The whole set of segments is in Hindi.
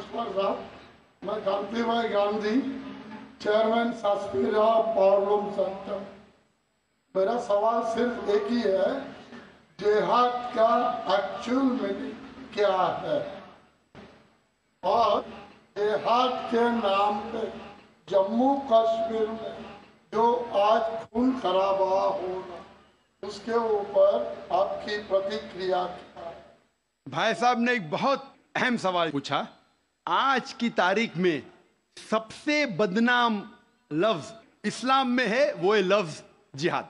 नमस्कार साहब मैं कांति भाई गांधी चेयरमैन शास्त्री सासपीरा पावलूम सेंटर मेरा सवाल सिर्फ एक ही है देहात का एक्चुअल मीनिंग क्या है और देहात के नाम पे जम्मू कश्मीर में जो आज खून खराबा हो उसके ऊपर आपकी प्रतिक्रिया क्या भाई साहब ने एक बहुत अहम सवाल पूछा आज की तारीख में सबसे बदनाम लफ्ज इस्लाम में है वो है लफ्ज जिहाद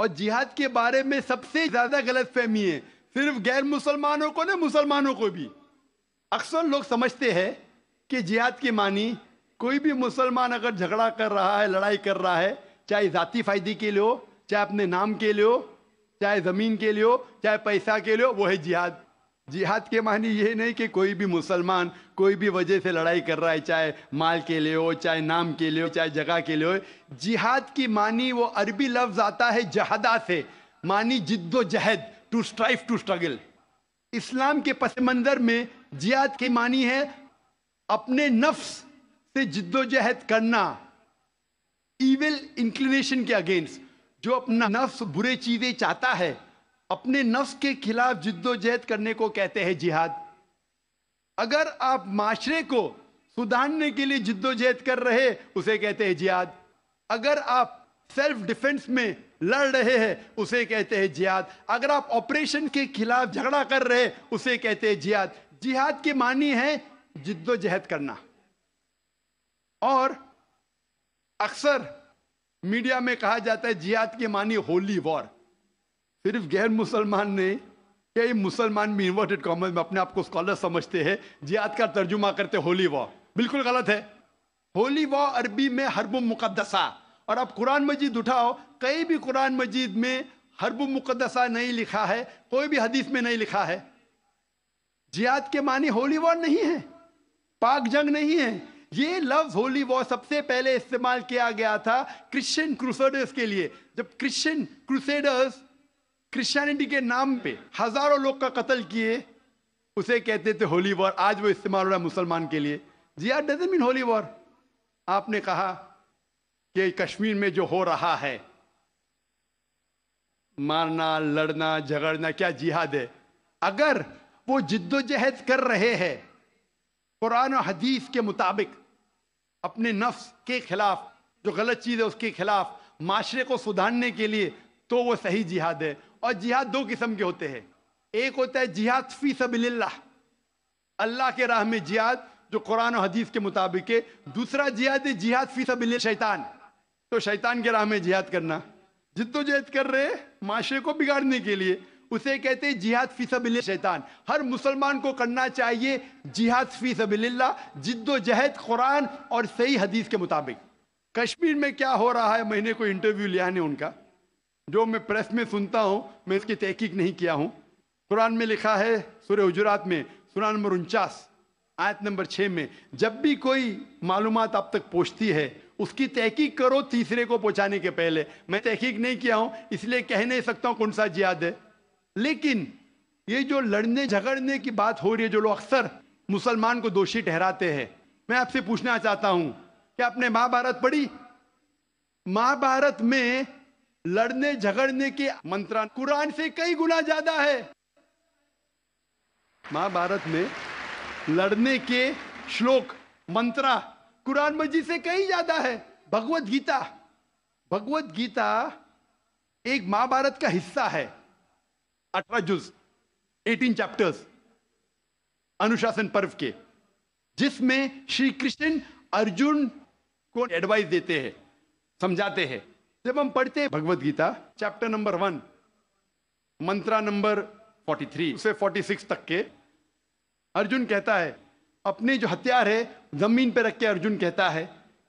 और जिहाद के बारे में सबसे ज्यादा गलत फहमी है सिर्फ गैर मुसलमानों को ना मुसलमानों को भी अक्सर लोग समझते हैं कि जिहाद की मानी कोई भी मुसलमान अगर झगड़ा कर रहा है लड़ाई कर रहा है चाहे जाति फायदे के लिए हो चाहे अपने नाम के लिए हो चाहे ज़मीन के लिए हो चाहे पैसा के लिए हो वो है जिहाद जिहाद के मानी ये नहीं कि कोई भी मुसलमान कोई भी वजह से लड़ाई कर रहा है चाहे माल के लिए हो चाहे नाम के लिए हो चाहे जगह के लिए हो जिहाद की मानी वो अरबी लफ्ज आता है जहादा से मानी जिद्दोजहद to strive to struggle Islam के पस मंजर में जिहाद की मानी है अपने नफ्स से जिद्दोजहद करना इविल इंक्लिनेशन के अगेंस्ट जो अपना नफ्स बुरे चीजें चाहता है अपने नफ्स के खिलाफ जिद्दोजहद करने को कहते हैं जिहाद अगर आप माशरे को सुधारने के लिए जिद्दोजहद कर रहे उसे कहते हैं जिहाद अगर आप सेल्फ डिफेंस में लड़ रहे हैं उसे कहते हैं जिहाद अगर आप ऑपरेशन के खिलाफ झगड़ा कर रहे उसे कहते हैं जिहाद जिहाद के मानी है जिद्दोजहद करना और अक्सर मीडिया में कहा जाता है जिहाद के मानी होली वॉर सिर्फ गैर मुसलमान नहीं क्या ये मुसलमान भी इन्वर्टेड कॉमर्स में अपने आप को स्कॉलर समझते हैं जियात का तर्जुमा करते होली वॉ बिल्कुल गलत है होली वॉ अरबी में हरब मुकदसा और आप कुरान मजीद उठाओ कहीं भी कुरान मजीद में हरब मुकदसा नहीं लिखा है कोई भी हदीस में नहीं लिखा है जियात के मानी होली वॉर नहीं है पाक जंग नहीं है ये लफ्ज होली वॉर सबसे पहले इस्तेमाल किया गया था क्रिश्चियन क्रूसेडर्स के लिए जब क्रिश्चियन क्रूसेडर्स क्रिश्चियनिटी के नाम पे हजारों लोग का कत्ल किए उसे कहते थे होली वॉर आज वो इस्तेमाल हो रहा है मुसलमान के लिए जी आर डजेंट मीन होली वॉर आपने कहा कि कश्मीर में जो हो रहा है मारना लड़ना झगड़ना क्या जिहाद है अगर वो जिद्दोजहद कर रहे हैं कुरान और हदीस के मुताबिक अपने नफ्स के खिलाफ जो गलत चीज़ है उसके खिलाफ माशरे को सुधारने के लिए तो वो सही जिहाद है और जिहाद दो किस्म के होते हैं एक होता है जिहाद फी सबल्ला अल्लाह के राह में जिहाद जो कुरान और हदीस के मुताबिक है दूसरा जिहाद है जिहाद फी सबल्ला शैतान तो शैतान के राह में जिहाद करना जिद्दोजहद कर रहे माशरे को बिगाड़ने के लिए उसे कहते हैं जिहाद फी सबल शैतान हर मुसलमान को करना चाहिए जिहाद फी सबल्ला जिद्दोजहद कुरान और सही हदीस के मुताबिक कश्मीर में क्या हो रहा है मैंने कोई इंटरव्यू लिया ने उनका जो मैं प्रेस में सुनता हूँ मैं इसकी तहकीक नहीं किया हूँ कुरान में लिखा है सूर्य हजरात में सुरान नंबर उनचास आयत नंबर छः में जब भी कोई मालूम आप तक पहुँचती है उसकी तहकीक करो तीसरे को पहुँचाने के पहले मैं तहकीक नहीं किया हूँ इसलिए कह नहीं सकता हूँ कौन सा जियाद है लेकिन ये जो लड़ने झगड़ने की बात हो रही है जो लोग अक्सर मुसलमान को दोषी ठहराते हैं मैं आपसे पूछना चाहता हूँ क्या आपने महाभारत पढ़ी महाभारत में लड़ने झगड़ने के मंत्रा कुरान से कई गुना ज्यादा है महाभारत में लड़ने के श्लोक मंत्रा कुरान मजीद से कई ज्यादा है भगवत गीता भगवत गीता एक महाभारत का हिस्सा है अठारह जुज एटीन चैप्टर्स अनुशासन पर्व के जिसमें श्री कृष्ण अर्जुन को एडवाइस देते हैं समझाते हैं जब हम पढ़ते हैं Bhagavad Gita chapter number one mantra number 43 से 46 तक के अर्जुन कहता है अपने जो हथियार है जमीन पर रख के अर्जुन कहता है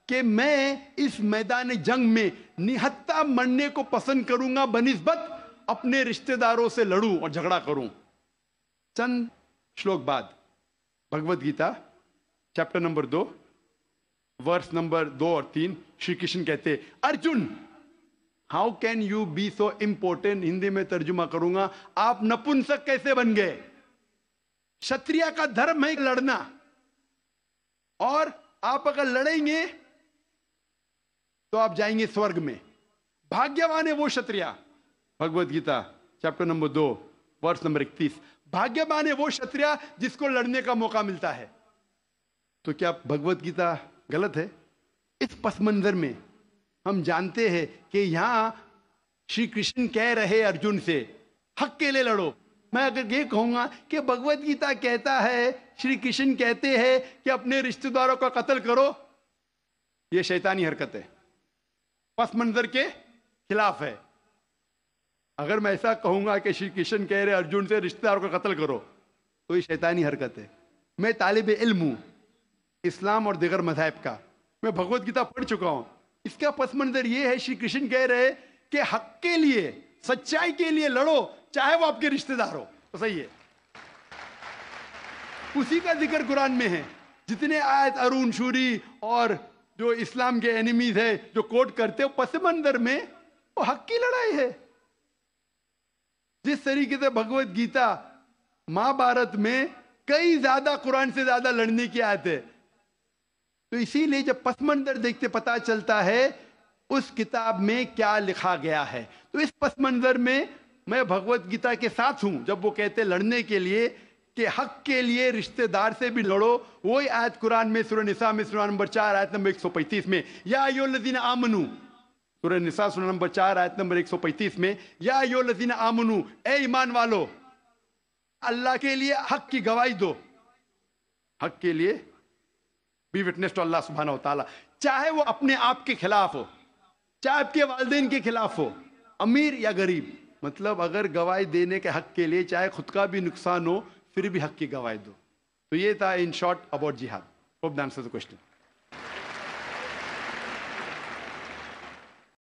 कि मैं इस मैदान जंग में निहत्ता मरने को पसंद करूंगा बनिस्बत अपने रिश्तेदारों से लड़ू और झगड़ा करूं चंद श्लोक बाद भगवत गीता चैप्टर नंबर दो वर्ष नंबर दो और तीन श्री कृष्ण कहते Arjun how can you be so important Hindi में तर्जुमा करूंगा आप नपुंसक कैसे बन गए क्षत्रिय का धर्म है लड़ना और आप अगर लड़ेंगे तो आप जाएंगे स्वर्ग में भाग्यवान है वो क्षत्रिय भगवत गीता चैप्टर नंबर दो वर्ष नंबर इकतीस भाग्यवान है वो क्षत्रिय जिसको लड़ने का मौका मिलता है तो क्या भगवत गीता गलत है इस पस मंजर में हम जानते हैं कि यहाँ श्री कृष्ण कह रहे अर्जुन से हक के लिए लड़ो मैं अगर ये कहूंगा कि भगवत गीता कहता है श्री कृष्ण कहते हैं कि अपने रिश्तेदारों का कत्ल करो ये शैतानी हरकत है पस मंजर के खिलाफ है अगर मैं ऐसा कहूंगा कि श्री कृष्ण कह रहे अर्जुन से रिश्तेदारों का कत्ल करो तो ये शैतानी हरकत है मैं तालिब इल्म हूं इस्लाम और दिगर मजाहब का मैं भगवत गीता पढ़ चुका हूं इसका पस मंजर यह है श्री कृष्ण कह रहे कि हक के लिए सच्चाई के लिए लड़ो चाहे वो आपके रिश्तेदार हो तो सही है उसी का जिक्र कुरान में है जितने आयत अरुण शूरी और जो इस्लाम के एनिमीज है जो कोट करते हो पस मंजर में वो हक की लड़ाई है जिस तरीके से भगवत गीता महाभारत में कई ज्यादा कुरान से ज्यादा लड़ने की आयत है तो इसीलिए जब मंजर देखते पता चलता है उस किताब में क्या लिखा गया है तो इस मंजर में मैं भगवत गीता के साथ हूं जब वो कहते लड़ने के लिए कि हक के लिए रिश्तेदार से भी लड़ो वही आयत कुरान में सुर निशा में सुरा नंबर चार आयत नंबर एक सौ पैंतीस में या यो लजीन आमनू सुर निशा सुर नंबर चार आयत नंबर एक सौ पैंतीस में या यो लजीन आमनू ए ईमान वालो अल्लाह के लिए हक की गवाही दो हक के लिए बी विटनेस टू अल्लाह सुबहान तला चाहे वो अपने आप के खिलाफ हो चाहे आपके वालदेन के खिलाफ हो अमीर या गरीब मतलब अगर गवाही देने के हक के लिए चाहे खुद का भी नुकसान हो फिर भी हक की गवाही दो तो ये था इन शॉर्ट अबाउट जिहाद होप द क्वेश्चन